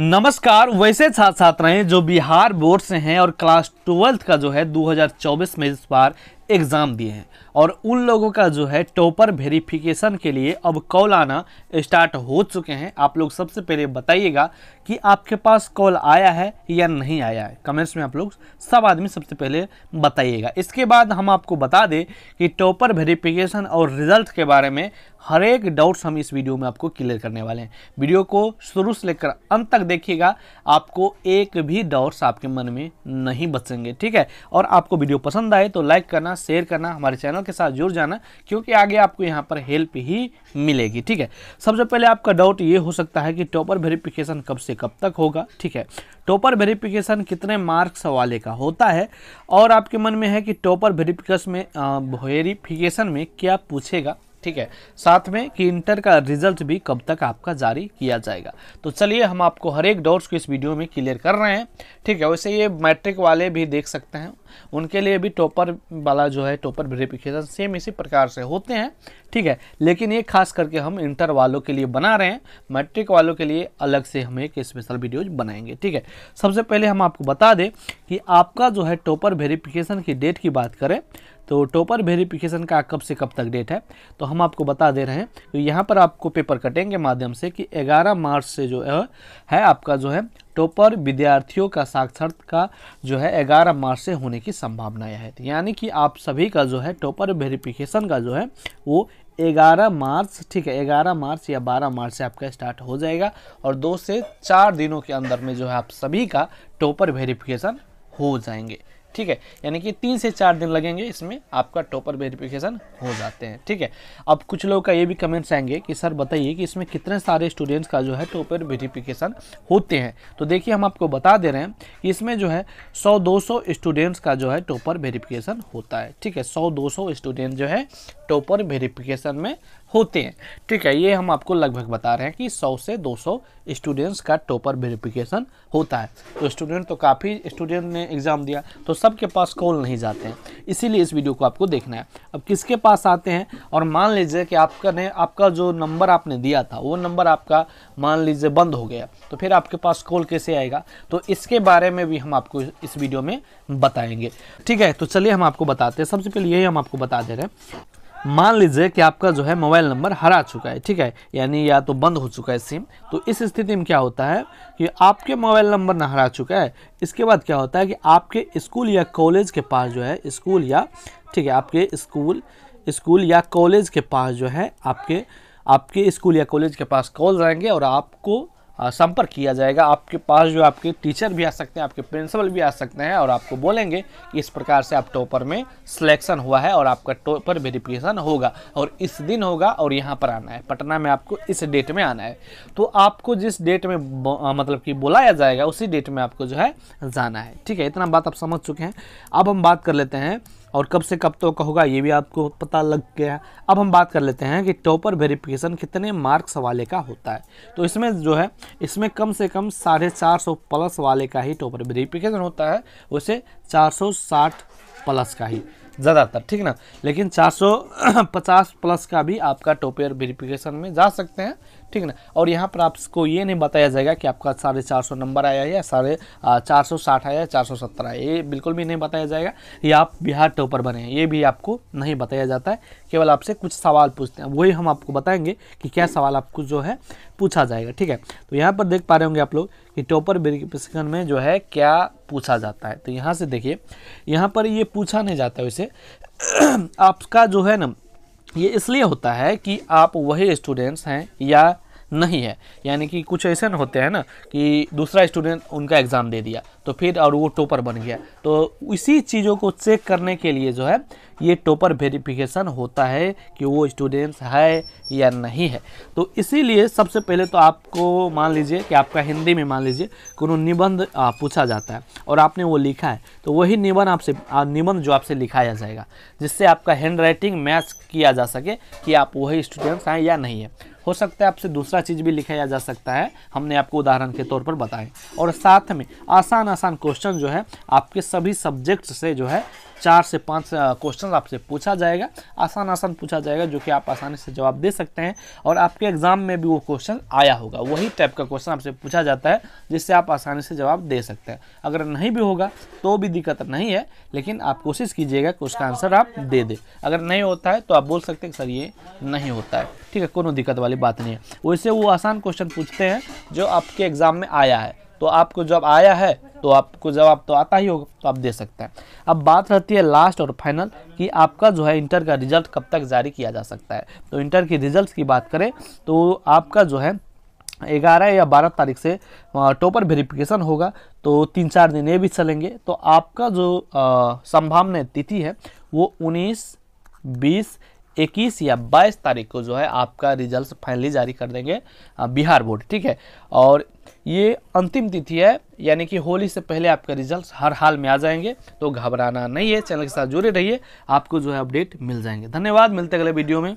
नमस्कार वैसे छात्र छात्राएं जो बिहार बोर्ड से हैं और क्लास ट्वेल्थ का जो है 2024 में इस बार एग्ज़ाम दिए हैं और उन लोगों का जो है टॉपर वेरिफिकेशन के लिए अब कॉल आना स्टार्ट हो चुके हैं आप लोग सबसे पहले बताइएगा कि आपके पास कॉल आया है या नहीं आया है कमेंट्स में आप लोग सब आदमी सबसे पहले बताइएगा इसके बाद हम आपको बता दें कि टॉपर वेरिफिकेशन और रिजल्ट के बारे में हर एक डाउट्स हम इस वीडियो में आपको क्लियर करने वाले हैं वीडियो को शुरू से लेकर अंत तक देखिएगा आपको एक भी डाउट्स आपके मन में नहीं बचेंगे ठीक है और आपको वीडियो पसंद आए तो लाइक करना शेयर करना हमारे चैनल के साथ जुड़ जाना क्योंकि आगे आपको यहाँ पर हेल्प ही मिलेगी ठीक है सबसे पहले आपका डाउट ये हो सकता है कि टॉपर वेरिफिकेशन कब से कब तक होगा ठीक है टॉपर वेरिफिकेशन कितने मार्क्स वाले का होता है और आपके मन में है कि टॉपर वेरिफिकेशन में वेरिफिकेशन में क्या पूछेगा ठीक है साथ में कि इंटर का रिजल्ट भी कब तक आपका जारी किया जाएगा तो चलिए हम आपको हर एक डाउट्स को इस वीडियो में क्लियर कर रहे हैं ठीक है वैसे ये मैट्रिक वाले भी देख सकते हैं उनके लिए भी टॉपर वाला जो है टॉपर वेरिफिकेशन सेम इसी प्रकार से होते हैं ठीक है लेकिन ये खास करके हम इंटर वालों के लिए बना रहे हैं मैट्रिक वालों के लिए अलग से हम एक स्पेशल वीडियो बनाएंगे ठीक है सबसे पहले हम आपको बता दें कि आपका जो है टॉपर वेरिफिकेशन की डेट की बात करें तो टोपर वेरिफिकेशन का कब से कब तक डेट है तो हम आपको बता दे रहे हैं तो यहाँ पर आपको पेपर कटेंगे माध्यम से कि 11 मार्च से जो है, है आपका जो है टोपर विद्यार्थियों का साक्षर का जो है 11 मार्च से होने की संभावना है तो यानी कि आप सभी का जो है टोपर वेरिफिकेशन का जो है वो 11 मार्च ठीक है 11 मार्च या 12 मार्च से आपका स्टार्ट हो जाएगा और दो से चार दिनों के अंदर में जो है आप सभी का टोपर वेरिफिकेशन हो जाएंगे ठीक है यानी कि तीन से चार दिन लगेंगे इसमें आपका टॉपर वेरिफिकेशन हो जाते हैं ठीक है अब कुछ लोगों का ये भी कमेंट्स आएंगे कि सर बताइए कि इसमें कितने सारे स्टूडेंट्स का जो है टॉपर वेरिफिकेशन होते हैं तो देखिए हम आपको बता दे रहे हैं कि इसमें जो है सौ दो सौ स्टूडेंट्स का जो है टॉपर वेरीफिकेशन होता है ठीक है सौ दो सौ स्टूडेंट जो है टॉपर वेरिफिकेशन में होते हैं ठीक है ये हम आपको लगभग बता रहे हैं कि 100 से 200 स्टूडेंट्स का टॉपर वेरिफिकेशन होता है तो स्टूडेंट तो काफ़ी स्टूडेंट ने एग्ज़ाम दिया तो सबके पास कॉल नहीं जाते हैं इसीलिए इस वीडियो को आपको देखना है अब किसके पास आते हैं और मान लीजिए कि आपका ने आपका जो नंबर आपने दिया था वो नंबर आपका मान लीजिए बंद हो गया तो फिर आपके पास कॉल कैसे आएगा तो इसके बारे में भी हम आपको इस वीडियो में बताएंगे ठीक है तो चलिए हम आपको बताते हैं सबसे पहले यही हम आपको बता दे रहे हैं मान लीजिए कि आपका जो है मोबाइल नंबर हरा चुका है ठीक है यानी या तो बंद हो चुका है सिम तो इस स्थिति में क्या होता है कि आपके मोबाइल नंबर ना हरा चुका है इसके बाद क्या होता है कि आपके स्कूल या कॉलेज के पास जो है स्कूल या ठीक है आपके स्कूल स्कूल या कॉलेज के पास जो है आपके आपके स्कूल या कॉलेज के पास कॉल जाएंगे और आपको संपर्क किया जाएगा आपके पास जो आपके टीचर भी आ सकते हैं आपके प्रिंसिपल भी आ सकते हैं और आपको बोलेंगे कि इस प्रकार से आप टॉपर में सिलेक्शन हुआ है और आपका टॉपर वेरिफिकेशन होगा और इस दिन होगा और यहाँ पर आना है पटना में आपको इस डेट में आना है तो आपको जिस डेट में मतलब कि बुलाया जाएगा उसी डेट में आपको जो है जाना है ठीक है इतना बात आप समझ चुके हैं अब हम बात कर लेते हैं और कब से कब तक तो होगा ये भी आपको पता लग गया है अब हम बात कर लेते हैं कि टॉपर वेरिफिकेशन कितने मार्क्स वाले का होता है तो इसमें जो है इसमें कम से कम साढ़े चार सौ प्लस वाले का ही टॉपर वेरिफिकेशन होता है उसे चार सौ साठ प्लस का ही ज़्यादातर ठीक ना लेकिन 450 प्लस का भी आपका टोपेयर वेरिफिकेशन में जा सकते हैं ठीक ना और यहाँ पर आपको ये नहीं बताया जाएगा कि आपका साढ़े चार सौ नंबर आया है या साढ़े चार सौ साठ आया या चार सौ सत्तर आया ये बिल्कुल भी नहीं बताया जाएगा ये आप बिहार टॉपर बने हैं ये भी आपको नहीं बताया जाता है केवल आपसे कुछ सवाल पूछते हैं वही हम आपको बताएंगे कि क्या सवाल आपको जो है पूछा जाएगा ठीक है तो यहाँ पर देख पा रहे होंगे आप लोग कि टॉपर वेरिफिकेशन में जो है क्या पूछा जाता है तो यहाँ से देखिए यहाँ पर ये पूछा नहीं जाता वैसे आपका जो है ना ये इसलिए होता है कि आप वही स्टूडेंट्स हैं या नहीं है यानी कि कुछ ऐसे होते हैं ना कि दूसरा स्टूडेंट उनका एग्ज़ाम दे दिया तो फिर और वो टोपर बन गया तो इसी चीज़ों को चेक करने के लिए जो है ये टोपर वेरिफिकेशन होता है कि वो स्टूडेंट्स है या नहीं है तो इसीलिए सबसे पहले तो आपको मान लीजिए कि आपका हिंदी में मान लीजिए को निबंध पूछा जाता है और आपने वो लिखा है तो वही निबंध आपसे निबंध जो आपसे लिखाया जाएगा जिससे आपका हैंड राइटिंग मैच किया जा सके कि आप वही स्टूडेंट्स हैं या नहीं है हो सकता है आपसे दूसरा चीज़ भी लिखाया जा सकता है हमने आपको उदाहरण के तौर पर बताएं और साथ में आसान आसान क्वेश्चन जो है आपके सभी सब्जेक्ट से जो है चार से पाँच क्वेश्चन आपसे पूछा जाएगा आसान आसान पूछा जाएगा जो कि आप आसानी से जवाब दे सकते हैं और आपके एग्ज़ाम में भी वो क्वेश्चन आया होगा वही टाइप का क्वेश्चन आपसे पूछा जाता है जिससे आप आसानी से जवाब दे सकते हैं अगर नहीं भी होगा तो भी दिक्कत नहीं है लेकिन आप कोशिश कीजिएगा कि उसका आंसर आप दे दें अगर नहीं होता है तो आप बोल सकते हैं सर ये नहीं होता है ठीक है कोई दिक्कत वाली बात नहीं है वैसे वो आसान क्वेश्चन पूछते हैं जो आपके एग्ज़ाम में आया है तो आपको जब आया है तो आपको जवाब तो आता ही होगा तो आप दे सकते हैं अब बात रहती है लास्ट और फाइनल कि आपका जो है इंटर का रिजल्ट कब तक जारी किया जा सकता है तो इंटर की रिजल्ट की बात करें तो आपका जो है ग्यारह या बारह तारीख से टॉपर वेरिफिकेशन होगा तो तीन चार दिन ये भी चलेंगे तो आपका जो संभावना तिथि है वो उन्नीस बीस इक्कीस या बाईस तारीख को जो है आपका रिजल्ट फाइनली जारी कर देंगे बिहार बोर्ड ठीक है और ये अंतिम तिथि है यानी कि होली से पहले आपका रिजल्ट हर हाल में आ जाएंगे तो घबराना नहीं है चैनल के साथ जुड़े रहिए आपको जो है अपडेट मिल जाएंगे धन्यवाद मिलते अगले वीडियो में